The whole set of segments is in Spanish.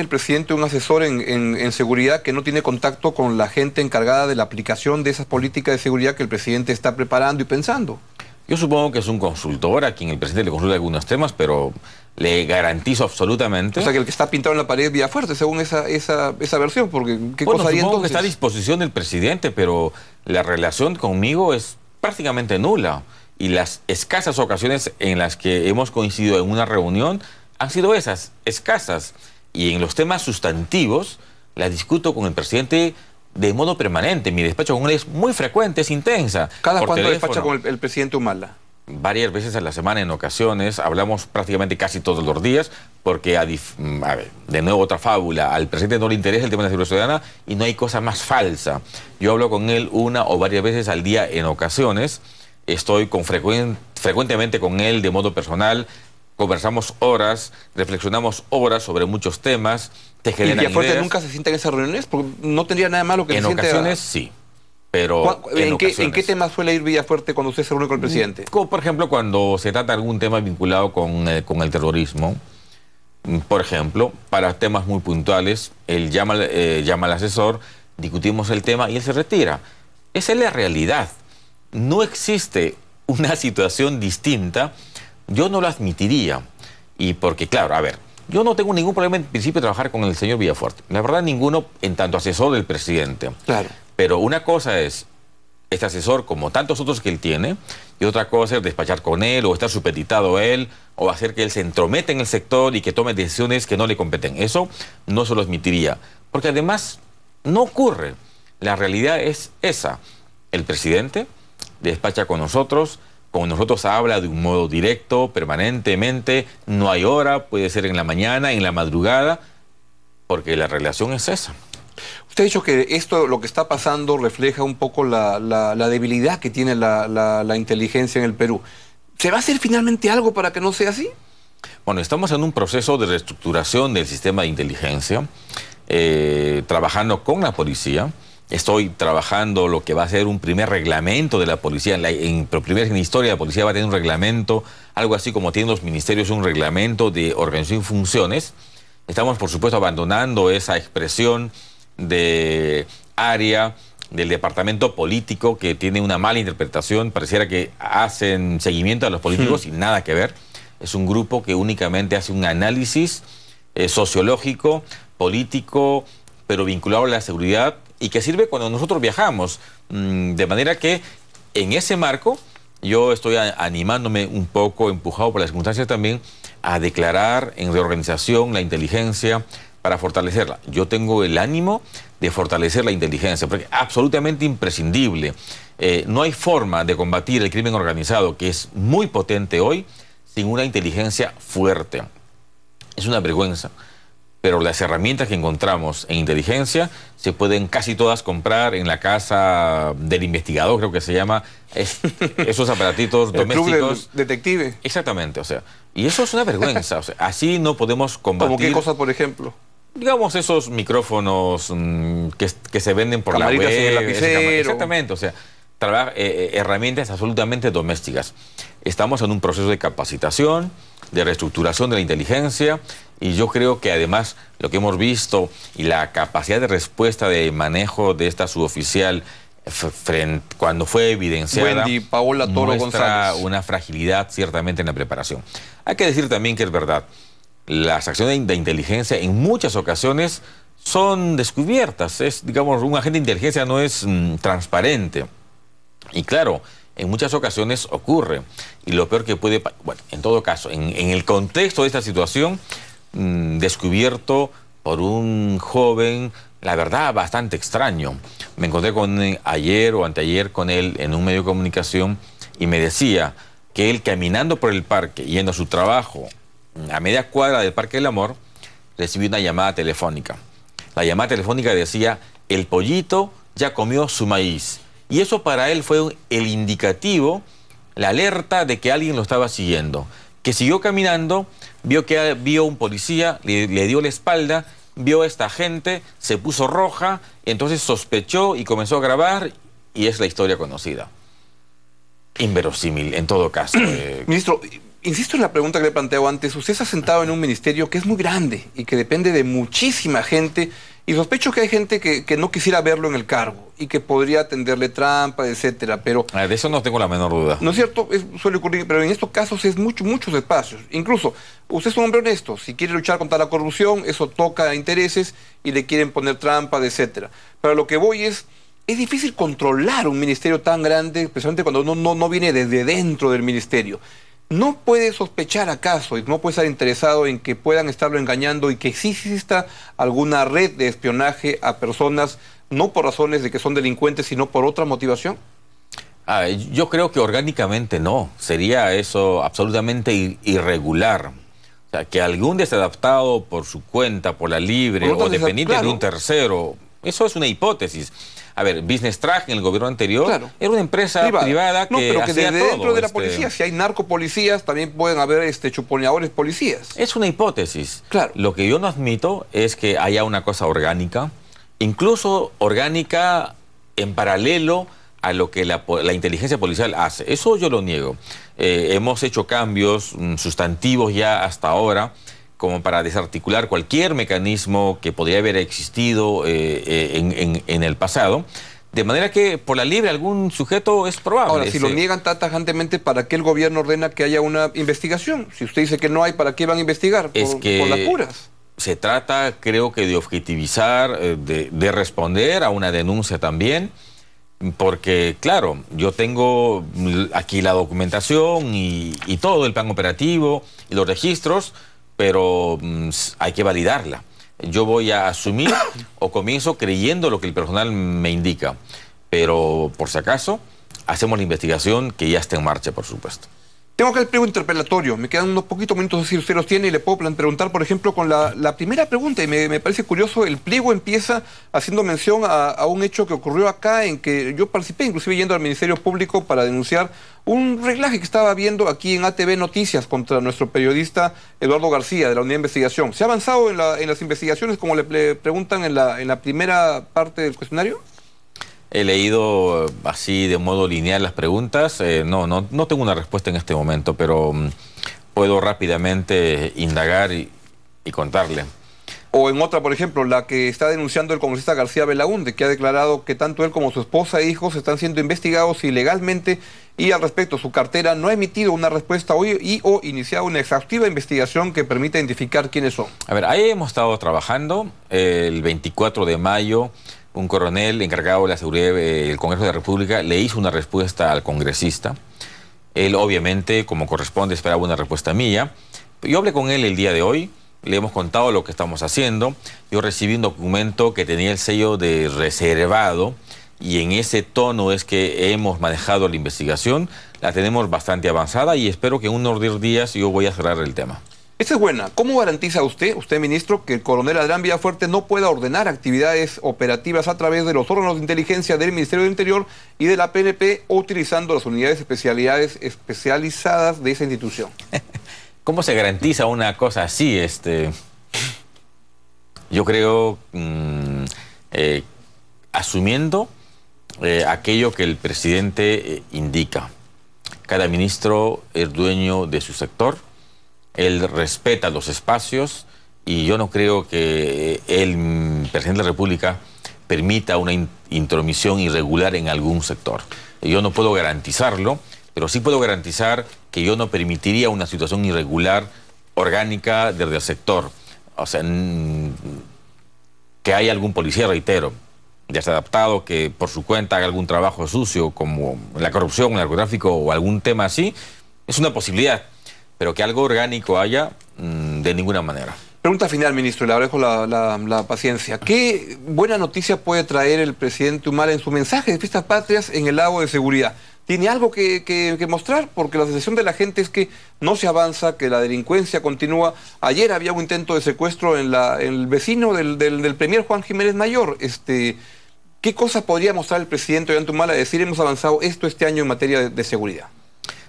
el presidente un asesor en, seguridad que no tiene contacto con la gente encargada de la aplicación de esas políticas de seguridad que el presidente está preparando y pensando? Yo supongo que es un consultor a quien el presidente le consulta algunos temas, pero le garantizo absolutamente. O sea, que el que está pintado en la pared es fuerte, según esa, esa, versión, porque ¿qué bueno, cosa que está a disposición del presidente, pero la relación conmigo es prácticamente nula. Y las escasas ocasiones en las que hemos coincidido en una reunión han sido esas, escasas y en los temas sustantivos la discuto con el presidente de modo permanente. Mi despacho con él es muy frecuente, es intensa. ¿Cada cuánto despacha con el, presidente Humala? Varias veces a la semana, en ocasiones. Hablamos prácticamente casi todos los días, porque, a, mm, de nuevo, otra fábula. Al presidente no le interesa el tema de la seguridad ciudadana y no hay cosa más falsa. Yo hablo con él una o varias veces al día, en ocasiones. Estoy con frecuentemente con él de modo personal conversamos horas, reflexionamos horas sobre muchos temas, te generan ¿Y Fuerte nunca se sienta en esas reuniones? Porque no tendría nada malo que en ocasiones sí. Pero en, qué, ¿En, qué, temas suele ir Villafuerte cuando usted se reúne con el mm, presidente? Como por ejemplo cuando se trata algún tema vinculado con, eh, con el terrorismo, mm, por ejemplo, para temas muy puntuales, él llama, eh, llama al asesor, discutimos el tema y él se retira. Esa es la realidad. No existe una situación distinta yo no lo admitiría. Y porque, claro, a ver, yo no tengo ningún problema en principio de trabajar con el señor Villafuerte. La verdad, ninguno en tanto asesor del presidente. Claro. Pero una cosa es este asesor, como tantos otros que él tiene, y otra cosa es despachar con él o estar supeditado a él o hacer que él se entrometa en el sector y que tome decisiones que no le competen. Eso no se lo admitiría. Porque además no ocurre. La realidad es esa. El presidente despacha con nosotros, con nosotros habla de un modo directo, permanentemente, no hay hora, puede ser en la mañana, en la madrugada, porque la relación es esa. Usted ha dicho que esto, lo que está pasando, refleja un poco la, debilidad que tiene la, inteligencia en el Perú. ¿Se va a hacer finalmente algo para que no sea así? Bueno, estamos en un proceso de reestructuración del sistema de inteligencia, eh, trabajando con la policía. Estoy trabajando lo que va a ser un primer reglamento de la policía. En, la, en, de historia, la policía va a tener un reglamento, algo así como tienen los ministerios un reglamento de organización y funciones. Estamos, por supuesto, abandonando esa expresión de área del departamento político que tiene una mala interpretación, pareciera que hacen seguimiento a los políticos ...sin hmm. nada que ver. Es un grupo que únicamente hace un análisis eh, sociológico, político, pero vinculado a la seguridad y que sirve cuando nosotros viajamos. Mm, de manera que en ese marco yo estoy animándome un poco, empujado por las circunstancias también, a declarar en reorganización la inteligencia para fortalecerla. Yo tengo el ánimo de fortalecer la inteligencia, porque es absolutamente imprescindible. Eh, no hay forma de combatir el crimen organizado, que es muy potente hoy, sin una inteligencia fuerte. Es una vergüenza pero las herramientas que encontramos en inteligencia se pueden casi todas comprar en la casa del investigador, creo que se llama, esos aparatitos domésticos. detective. Exactamente, o sea, y eso es una vergüenza, o sea, así no podemos combatir. ¿Cómo qué cosas, por ejemplo? Digamos esos micrófonos mm, que, se venden por la web. En el Exactamente, o sea, eh, eh, herramientas absolutamente domésticas. Estamos en un proceso de capacitación, de reestructuración de la inteligencia y yo creo que además lo que hemos visto y la capacidad de respuesta de manejo de esta suboficial cuando fue evidenciada Paola muestra una fragilidad ciertamente en la preparación. Hay que decir también que es verdad, las acciones de inteligencia en muchas ocasiones son descubiertas. Es, digamos, un agente de inteligencia no es mm, transparente. Y claro, en muchas ocasiones ocurre. Y lo peor que puede... Bueno, en todo caso, en, en el contexto de esta situación, Mm, descubierto por un joven, la verdad, bastante extraño. Me encontré con eh, ayer o anteayer con él en un medio de comunicación y me decía que él caminando por el parque, yendo a su trabajo, mm, a media cuadra del Parque del Amor, recibió una llamada telefónica. La llamada telefónica decía, el pollito ya comió su maíz. Y eso para él fue el indicativo, la alerta de que alguien lo estaba siguiendo que siguió caminando, vio que vio un policía, le, dio la espalda, vio a esta gente, se puso roja, entonces sospechó y comenzó a grabar y es la historia conocida. Inverosímil en todo caso. Eh. Ministro, insisto en la pregunta que le planteo antes. Usted se ha sentado en un ministerio que es muy grande y que depende de muchísima gente y sospecho que hay gente que, no quisiera verlo en el cargo y que podría atenderle trampa, etcétera, pero... Ah, de eso no tengo la menor duda. No es cierto, suele ocurrir, pero en estos casos es mucho, muchos espacios. Incluso, usted es un hombre honesto, si quiere luchar contra la corrupción, eso toca intereses y le quieren poner trampa, etcétera. Pero lo que voy es, es difícil controlar un ministerio tan grande, especialmente cuando uno no, no viene desde dentro del ministerio. ¿No puede sospechar acaso y no puede estar interesado en que puedan estarlo engañando y que exista alguna red de espionaje a personas, no por razones de que son delincuentes, sino por otra motivación? Ah, yo creo que orgánicamente no. Sería eso absolutamente irregular. O sea, que algún desadaptado por su cuenta, por la libre, o dependiente de un tercero, eso es una hipótesis. A ver, Business Track en el gobierno anterior era una empresa privada, que pero que hacía dentro de la este policía, si hay narcopolicías, también pueden haber este, chuponeadores policías. Es una hipótesis. Claro. Lo que yo no admito es que haya una cosa orgánica, incluso orgánica en paralelo a lo que la, inteligencia policial hace. Eso yo lo niego. Eh, hemos hecho cambios mm, sustantivos ya hasta ahora como para desarticular cualquier mecanismo que podría haber existido eh, eh, en, el pasado. De manera que por la libre algún sujeto es probable. Ahora, si lo niegan tan tajantemente, ¿para qué el gobierno ordena que haya una investigación? Si usted dice que no hay, ¿para qué van a investigar? Es por, que... las curas se trata, creo que, de objetivizar, eh, de, responder a una denuncia también, porque, claro, yo tengo aquí la documentación y, y todo el plan operativo y los registros pero mm, hay que validarla. Yo voy a asumir o comienzo creyendo lo que el personal me indica, pero por si acaso, hacemos la investigación que ya está en marcha, por supuesto. Tengo que el pliego interpelatorio, me quedan unos poquitos minutos si usted los tiene y le puedo preguntar, por ejemplo, con la, primera pregunta, y me, parece curioso, el pliego empieza haciendo mención a, un hecho que ocurrió acá en que yo participé, inclusive yendo al Ministerio Público para denunciar un reglaje que estaba viendo aquí en ATV Noticias contra nuestro periodista Eduardo García de la Unidad de Investigación. ¿Se ha avanzado en, las investigaciones como le, preguntan la, en la primera parte del cuestionario? He leído eh, así de modo lineal las preguntas. Eh, no, no, tengo una respuesta en este momento, pero mm, puedo rápidamente indagar y, contarle. O en otra, por ejemplo, la que está denunciando el congresista García Belaúnde, que ha declarado que tanto él como su esposa e hijos están siendo investigados ilegalmente y al respecto su cartera no ha emitido una respuesta hoy y o iniciado una exhaustiva investigación que permita identificar quiénes son. A ver, ahí hemos estado trabajando eh, el 24 de mayo un coronel encargado de la seguridad del Congreso de la República le hizo una respuesta al congresista. Él obviamente, como corresponde, esperaba una respuesta mía. Yo hablé con él el día de hoy, le hemos contado lo que estamos haciendo. Yo recibí un documento que tenía el sello de reservado y en ese tono es que hemos manejado la investigación. La tenemos bastante avanzada y espero que en unos 10 días yo voy a cerrar el tema. Esta es buena. ¿Cómo garantiza usted, usted ministro, que el coronel Adrián Villafuerte no pueda ordenar actividades operativas a través de los órganos de inteligencia del Ministerio del Interior y de la PNP o utilizando las unidades especialidades especializadas de esa institución? ¿Cómo se garantiza una cosa así? Este, yo creo mm, eh, asumiendo eh, aquello que el presidente eh, indica. Cada ministro es dueño de su sector él respeta los espacios y yo no creo que el presidente de la República permita una intromisión irregular en algún sector. Yo no puedo garantizarlo, pero sí puedo garantizar que yo no permitiría una situación irregular orgánica desde el sector. O sea, que haya algún policía, reitero, ya adaptado, que por su cuenta haga algún trabajo sucio como la corrupción, el narcotráfico o algún tema así, es una posibilidad pero que algo orgánico haya, mm, de ninguna manera. Pregunta final, ministro, y le agradezco la, paciencia. ¿Qué buena noticia puede traer el presidente Humala en su mensaje de fiestas patrias en el lago de seguridad? ¿Tiene algo que, mostrar? Porque la sensación de la gente es que no se avanza, que la delincuencia continúa. Ayer había un intento de secuestro en, el vecino del, primer Juan Jiménez Mayor. Este, ¿Qué cosa podría mostrar el presidente Antumala Humala? Decir, hemos avanzado esto este año en materia de, de seguridad.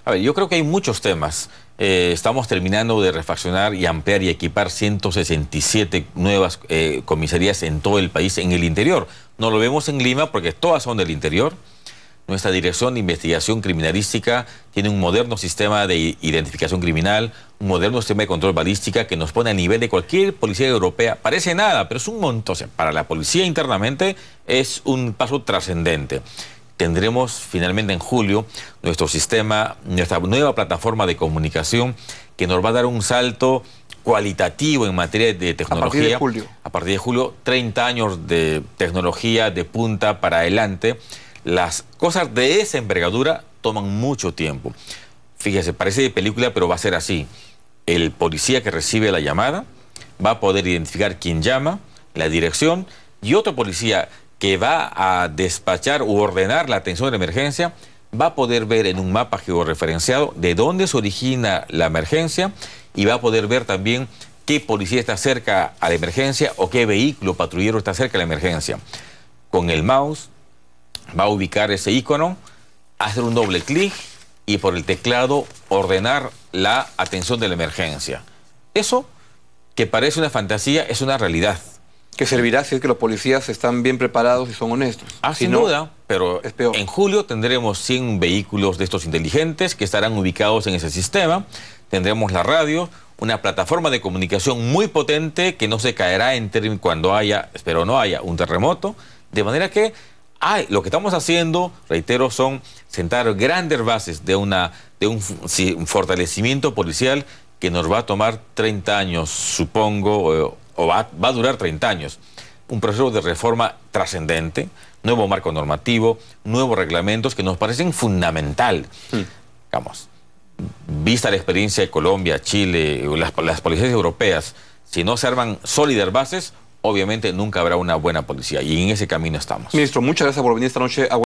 A ver, yo creo que hay muchos temas. Eh, estamos terminando de refaccionar y ampliar y equipar 167 nuevas eh, comisarías en todo el país, en el interior. No lo vemos en Lima porque todas son del interior. Nuestra Dirección de Investigación Criminalística tiene un moderno sistema de identificación criminal, un moderno sistema de control balística que nos pone a nivel de cualquier policía europea. Parece nada, pero es un montón. para la policía internamente es un paso trascendente tendremos finalmente en julio nuestro sistema, nuestra nueva plataforma de comunicación que nos va a dar un salto cualitativo en materia de tecnología. A partir de julio. A partir de julio, 30 años de tecnología de punta para adelante. Las cosas de esa envergadura toman mucho tiempo. Fíjese, parece de película, pero va a ser así. El policía que recibe la llamada va a poder identificar quién llama, la dirección, y otro policía que va a despachar u ordenar la atención de emergencia va a poder ver en un mapa georreferenciado de dónde se origina la emergencia y va a poder ver también qué policía está cerca a la emergencia o qué vehículo patrullero está cerca a la emergencia. Con el mouse va a ubicar ese icono, hacer un doble clic y por el teclado ordenar la atención de la emergencia. Eso, que parece una fantasía, es una realidad que servirá si es que los policías están bien preparados y son honestos. Ah, sin duda, pero en julio tendremos 100 vehículos de estos inteligentes que estarán ubicados en ese sistema, tendremos la radio, una plataforma de comunicación muy potente que no se caerá en cuando haya, espero no haya, un terremoto, de manera que lo que estamos haciendo, reitero, son sentar grandes bases de, una, de un fortalecimiento policial que nos va a tomar 30 años, supongo, o va, a durar 30 años. Un proceso de reforma trascendente, nuevo marco normativo, nuevos reglamentos que nos parecen fundamental. Vamos, hmm. vista la experiencia de Colombia, Chile, las, las policías europeas, si no se arman sólidas bases, obviamente nunca habrá una buena policía. Y en ese camino estamos. Ministro, muchas gracias por venir esta noche a